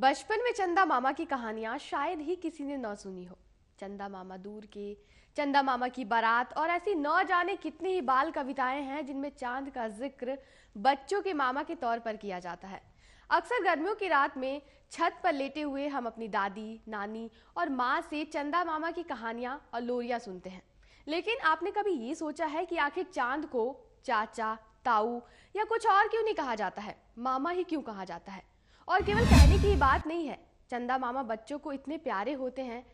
बचपन में चंदा मामा की कहानियां शायद ही किसी ने न सुनी हो चंदा मामा दूर के चंदा मामा की बारात और ऐसी न जाने कितनी ही बाल कविताएं हैं जिनमें चांद का जिक्र बच्चों के मामा के तौर पर किया जाता है अक्सर गर्मियों की रात में छत पर लेटे हुए हम अपनी दादी नानी और माँ से चंदा मामा की कहानियाँ और लोरियाँ सुनते हैं लेकिन आपने कभी ये सोचा है कि आखिर चांद को चाचा ताऊ या कुछ और क्यों नहीं कहा जाता है मामा ही क्यों कहा जाता है और केवल कहने की बात नहीं है चंदा मामा बच्चों को इतने प्यारे होते हैं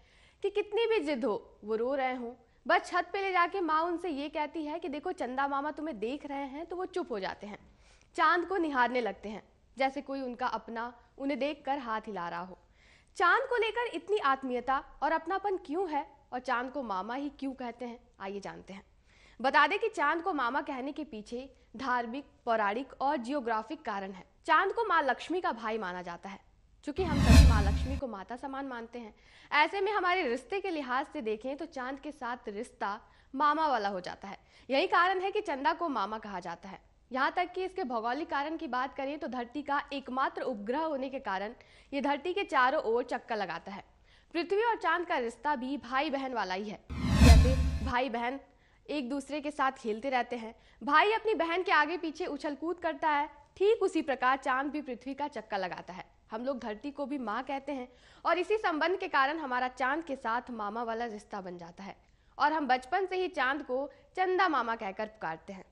कि कितनी भी जिद हो वो रो रहे हों बस छत पे ले जाके माँ उनसे ये कहती है कि देखो चंदा मामा तुम्हें देख रहे हैं तो वो चुप हो जाते हैं चांद को निहारने लगते हैं जैसे कोई उनका अपना उन्हें देखकर हाथ हिला रहा हो चांद को लेकर इतनी आत्मीयता और अपनापन क्यों है और चांद को मामा ही क्यों कहते हैं आइए जानते हैं बता दें कि चांद को मामा कहने के पीछे धार्मिक पौराणिक और जियोग्राफिक कारण है चांद को माँ लक्ष्मी का भाई माना जाता है चूंकि हम सभी माँ लक्ष्मी को माता समान मानते हैं ऐसे में हमारे रिश्ते के लिहाज से देखें तो चांद के साथ रिश्ता मामा वाला हो जाता है यही कारण है कि चंदा को मामा कहा जाता है यहाँ तक कि इसके भौगोलिक कारण की बात करें तो धरती का एकमात्र उपग्रह होने के कारण ये धरती के चारों ओर चक्कर लगाता है पृथ्वी और चांद का रिश्ता भी भाई बहन वाला ही है जैसे भाई बहन एक दूसरे के साथ खेलते रहते हैं भाई अपनी बहन के आगे पीछे उछल कूद करता है ठीक उसी प्रकार चांद भी पृथ्वी का चक्का लगाता है हम लोग धरती को भी माँ कहते हैं और इसी संबंध के कारण हमारा चांद के साथ मामा वाला रिश्ता बन जाता है और हम बचपन से ही चांद को चंदा मामा कहकर पुकारते हैं